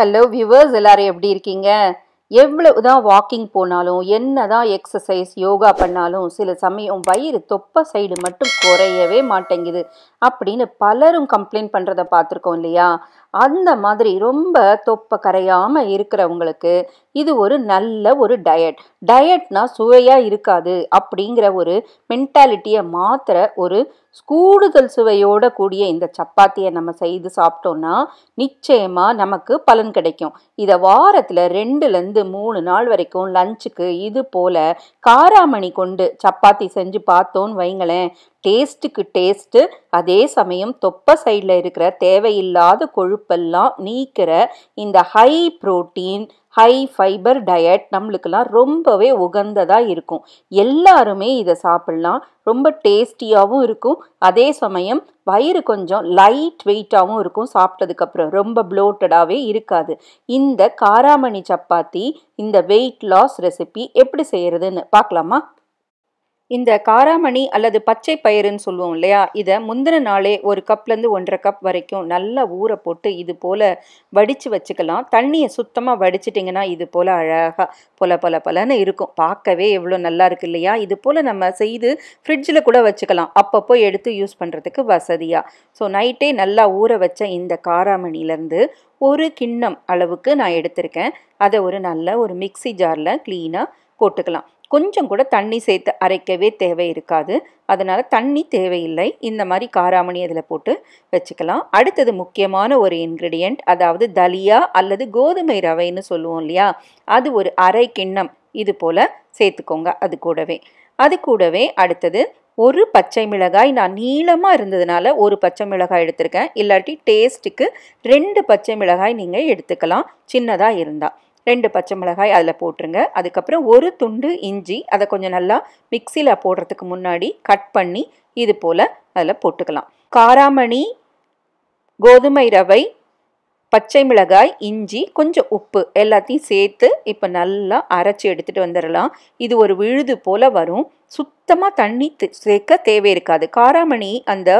hello viewers எல்லாரும் எப்படி இருக்கீங்க எவ்வளவு தான் வாக்கிங் போனாலும் என்ன தான் எக்ஸசைஸ் யோகா பண்ணாலும் சில சமயம் வயிறு தொப்பை சைடு மட்டும் குறையவே மாட்டேங்குது அப்படின்னு பலரும் கம்ப்ளைண்ட் பண்ணுறத பார்த்துருக்கோம் இல்லையா அந்த மாதிரி ரொம்ப தொப்பை கரையாமல் இருக்கிறவங்களுக்கு இது ஒரு நல்ல ஒரு டயட் டயட்னா சுவையாக இருக்காது அப்படிங்கிற ஒரு மென்டாலிட்டியை மாத்திர ஒரு கூடுதல் சுவையோட கூடிய இந்த சப்பாத்தியை நம்ம செய்து சாப்பிட்டோம்னா நிச்சயமாக நமக்கு பலன் கிடைக்கும் இதை வாரத்தில் ரெண்டுலேருந்து மூணு நாள் வரைக்கும் லஞ்சுக்கு இது போல காராமணி கொண்டு சப்பாத்தி செஞ்சு பார்த்தோன்னு வைங்களேன் டேஸ்ட்டுக்கு டேஸ்ட்டு அதே சமயம் தொப்பை சைடில் இருக்கிற தேவையில்லாத கொழுப்பெல்லாம் நீக்கிற இந்த high protein high fibre diet நம்மளுக்கெல்லாம் ரொம்பவே உகந்ததாக இருக்கும் எல்லாருமே இதை சாப்பிட்லாம் ரொம்ப டேஸ்டியாகவும் இருக்கும் அதே சமயம் வயிறு கொஞ்சம் லைட் வெயிட்டாகவும் இருக்கும் சாப்பிட்டதுக்கப்புறம் ரொம்ப ப்ளோட்டடாகவே இருக்காது இந்த காராமணி சப்பாத்தி இந்த வெயிட் லாஸ் ரெசிபி எப்படி செய்கிறதுன்னு பார்க்கலாமா இந்த காராமணி அல்லது பச்சை பயிருன்னு சொல்லுவோம் இல்லையா இதை முந்தின நாளே ஒரு கப்லேருந்து ஒன்றரை கப் வரைக்கும் நல்லா ஊற போட்டு இது போல் வடித்து வச்சுக்கலாம் தண்ணியை சுத்தமாக வடிச்சிட்டிங்கன்னா இது போல் அழகாக பொல பொல பலன்னு இருக்கும் பார்க்கவே எவ்வளோ நல்லா இருக்கு இல்லையா இது போல் நம்ம செய்து ஃப்ரிட்ஜில் கூட வச்சுக்கலாம் அப்பப்போ எடுத்து யூஸ் பண்ணுறதுக்கு வசதியாக ஸோ நைட்டே நல்லா ஊற வச்ச இந்த காராமணிலேருந்து ஒரு கிண்ணம் அளவுக்கு நான் எடுத்திருக்கேன் அதை ஒரு நல்ல ஒரு மிக்சி ஜாரில் க்ளீனாக போட்டுக்கலாம் கொஞ்சம் கூட தண்ணி சேர்த்து அரைக்கவே தேவை இருக்காது அதனால் தண்ணி தேவையில்லை இந்த மாதிரி காராமணி அதில் போட்டு வச்சுக்கலாம் அடுத்தது முக்கியமான ஒரு இன்க்ரீடியண்ட் அதாவது தலியா அல்லது கோதுமை ரவைன்னு சொல்லுவோம் இல்லையா அது ஒரு அரை கிண்ணம் இது போல் சேர்த்துக்கோங்க அது கூடவே அது கூடவே அடுத்தது ஒரு பச்சை மிளகாய் நான் நீளமாக இருந்ததுனால ஒரு பச்சை மிளகாய் எடுத்திருக்கேன் இல்லாட்டி டேஸ்ட்டுக்கு ரெண்டு பச்சை மிளகாய் நீங்கள் எடுத்துக்கலாம் சின்னதாக இருந்தால் ரெண்டு பச்சை மிளகாய் அதில் போட்டுருங்க அதுக்கப்புறம் ஒரு துண்டு இஞ்சி அதை கொஞ்சம் நல்லா மிக்சியில் போடுறதுக்கு முன்னாடி கட் பண்ணி இது போல் அதில் போட்டுக்கலாம் காராமணி கோதுமை ரவை பச்சை மிளகாய் இஞ்சி கொஞ்சம் உப்பு எல்லாத்தையும் சேர்த்து இப்போ நல்லா அரைச்சி எடுத்துகிட்டு வந்துடலாம் இது ஒரு விழுது போல் வரும் சுத்தமாக தண்ணி சேர்க்க தேவை இருக்காது காராமணி அந்த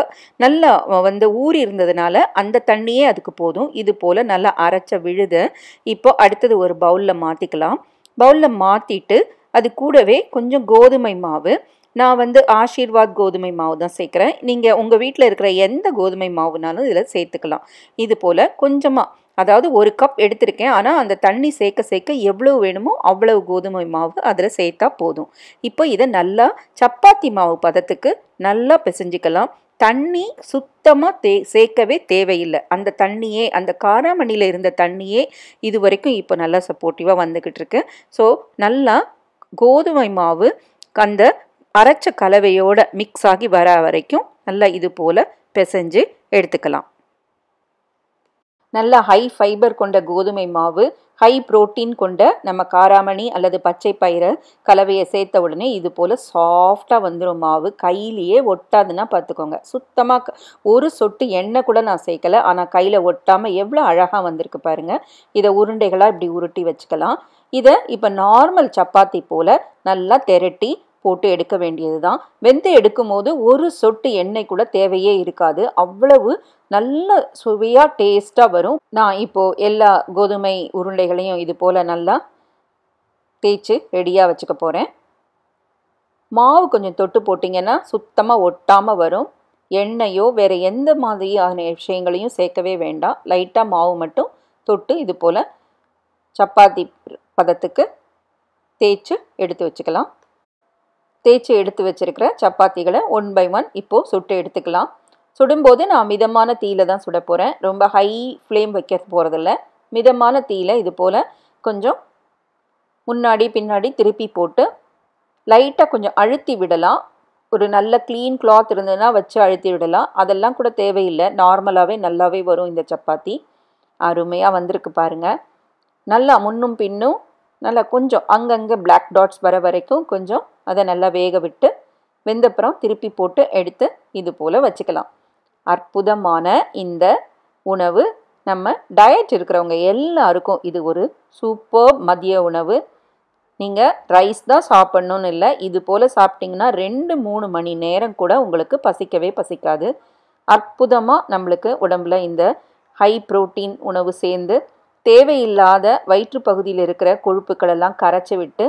நல்லா வந்து ஊறி இருந்ததுனால அந்த தண்ணியே அதுக்கு போதும் இது போல் நல்லா அரைச்ச விழுது இப்போ அடுத்தது ஒரு பவுலில் மாற்றிக்கலாம் பவுலில் மாற்றிட்டு அது கூடவே கொஞ்சம் கோதுமை மாவு நான் வந்து ஆஷீர்வாத் கோதுமை மாவு தான் சேர்க்குறேன் நீங்கள் உங்கள் வீட்டில் இருக்கிற எந்த கோதுமை மாவுனாலும் இதில் சேர்த்துக்கலாம் இது போல் கொஞ்சமாக அதாவது ஒரு கப் எடுத்திருக்கேன் ஆனால் அந்த தண்ணி சேர்க்க சேர்க்க எவ்வளோ வேணுமோ அவ்வளவு கோதுமை மாவு அதில் சேர்த்தா போதும் இப்போ இதை நல்லா சப்பாத்தி மாவு பதத்துக்கு நல்லா பிசைஞ்சிக்கலாம் தண்ணி சுத்தமாக தே சேர்க்கவே தேவையில்லை அந்த தண்ணியே அந்த காராமணியில் இருந்த தண்ணியே இது வரைக்கும் இப்போ நல்லா சப்போர்ட்டிவாக வந்துக்கிட்டு இருக்கு ஸோ நல்லா கோதுமை மாவு அந்த அரைச்ச கலவையோட மிக்ஸ் ஆகி வர வரைக்கும் நல்லா இது போல் பிசைஞ்சு எடுத்துக்கலாம் நல்ல ஹை ஃபைபர் கொண்ட கோதுமை மாவு ஹை புரோட்டீன் கொண்ட நம்ம காராமணி அல்லது பச்சை பயிரை கலவையை சேர்த்த உடனே இது போல் சாஃப்டாக வந்துடும் மாவு கையிலேயே ஒட்டாதுன்னா பார்த்துக்கோங்க சுத்தமாக ஒரு சொட்டு எண்ணெய் கூட நான் சேர்க்கலை ஆனால் கையில் ஒட்டாமல் எவ்வளோ அழகாக வந்திருக்கு பாருங்கள் இதை உருண்டைகளாக இப்படி உருட்டி வச்சுக்கலாம் இதை இப்போ நார்மல் சப்பாத்தி போல் நல்லா திரட்டி போட்டு எடுக்க வேண்டியது தான் வெந்து எடுக்கும் போது ஒரு சொட்டு எண்ணெய் கூட தேவையே இருக்காது அவ்வளவு நல்ல சுவையாக டேஸ்ட்டாக வரும் நான் இப்போது எல்லா கோதுமை உருண்டைகளையும் இது போல் நல்லா தேய்ச்சி ரெடியாக வச்சுக்க போகிறேன் மாவு கொஞ்சம் தொட்டு போட்டிங்கன்னா சுத்தமாக ஒட்டாமல் வரும் எண்ணெயோ வேறு எந்த மாதிரியான விஷயங்களையும் சேர்க்கவே வேண்டாம் லைட்டாக மாவு மட்டும் தொட்டு இது போல் சப்பாத்தி பதத்துக்கு தேய்ச்சி எடுத்து வச்சுக்கலாம் தேய்ச்சி எடுத்து வச்சுருக்கிற சப்பாத்திகளை ஒன் பை ஒன் இப்போது சுட்டு எடுத்துக்கலாம் சுடும்போது நான் மிதமான தீயில தான் சுட போகிறேன் ரொம்ப ஹை ஃப்ளேம் வைக்க போகிறதில்ல மிதமான தீயில இது போல் கொஞ்சம் முன்னாடி பின்னாடி திருப்பி போட்டு லைட்டாக கொஞ்சம் அழுத்தி விடலாம் ஒரு நல்ல க்ளீன் கிளாத் இருந்ததுன்னா வச்சு அழுத்தி விடலாம் அதெல்லாம் கூட தேவையில்லை நார்மலாகவே நல்லாவே வரும் இந்த சப்பாத்தி அருமையாக வந்திருக்கு பாருங்கள் நல்லா முன்னும் பின்னும் நல்லா கொஞ்சம் அங்கங்கே பிளாக் டாட்ஸ் வர வரைக்கும் கொஞ்சம் அதை நல்லா வேக விட்டு வெந்தப்புறம் திருப்பி போட்டு எடுத்து இது போல் வச்சுக்கலாம் அற்புதமான இந்த உணவு நம்ம டயட் இருக்கிறவங்க எல்லாருக்கும் இது ஒரு சூப்பர் மதிய உணவு நீங்கள் ரைஸ் தான் சாப்பிட்ணுன்னு இல்லை இது போல் சாப்பிட்டிங்கன்னா ரெண்டு மூணு மணி நேரம் கூட உங்களுக்கு பசிக்கவே பசிக்காது அற்புதமாக நம்மளுக்கு உடம்புல இந்த ஹை ப்ரோட்டீன் உணவு சேர்ந்து தேவையில்லாத வயிற்று பகுதியில் இருக்கிற கொழுப்புக்கள் எல்லாம் கரைச்சி விட்டு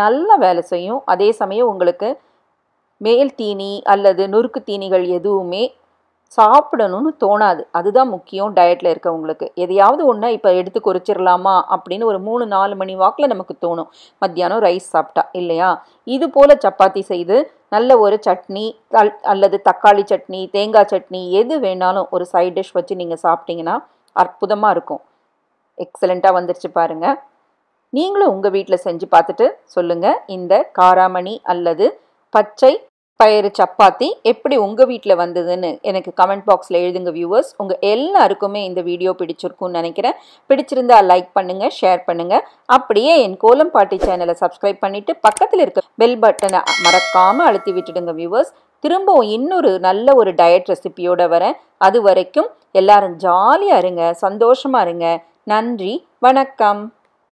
நல்ல வேலை செய்யும் அதே சமயம் உங்களுக்கு மேல் தீனி அல்லது நொறுக்கு தீனிகள் எதுவுமே சாப்பிடணும்னு தோணாது அதுதான் முக்கியம் டயட்டில் இருக்கவங்களுக்கு எதையாவது ஒன்று இப்போ எடுத்து குறைச்சிடலாமா அப்படின்னு ஒரு மூணு நாலு மணி வாக்கில் நமக்கு தோணும் மத்தியானம் ரைஸ் சாப்பிட்டா இல்லையா இது போல் சப்பாத்தி செய்து நல்ல ஒரு சட்னி தல் அல்லது தக்காளி சட்னி தேங்காய் சட்னி எது வேணாலும் ஒரு சைட் டிஷ் வச்சு நீங்கள் சாப்பிட்டீங்கன்னா அற்புதமாக இருக்கும் எக்ஸலண்ட்டாக வந்துருச்சு பாருங்கள் நீங்களும் உங்கள் வீட்டில் செஞ்சு பார்த்துட்டு சொல்லுங்கள் இந்த காராமணி அல்லது பச்சை பயிறு சப்பாத்தி எப்படி உங்கள் வீட்டில் வந்ததுன்னு எனக்கு கமெண்ட் பாக்ஸில் எழுதுங்க வியூவர்ஸ் உங்கள் எல்லாருக்குமே இந்த வீடியோ பிடிச்சிருக்கும்னு நினைக்கிறேன் பிடிச்சிருந்தா லைக் பண்ணுங்கள் ஷேர் பண்ணுங்கள் அப்படியே என் கோலம் பாட்டி சேனலை சப்ஸ்கிரைப் பண்ணிவிட்டு பக்கத்தில் இருக்க பெல் பட்டனை மறக்காமல் அழுத்தி விட்டுடுங்க வியூவர்ஸ் திரும்பவும் இன்னொரு நல்ல ஒரு டயட் ரெசிபியோடு வரேன் அது வரைக்கும் எல்லாரும் ஜாலியாக இருங்க சந்தோஷமாக இருங்க நன்றி வணக்கம்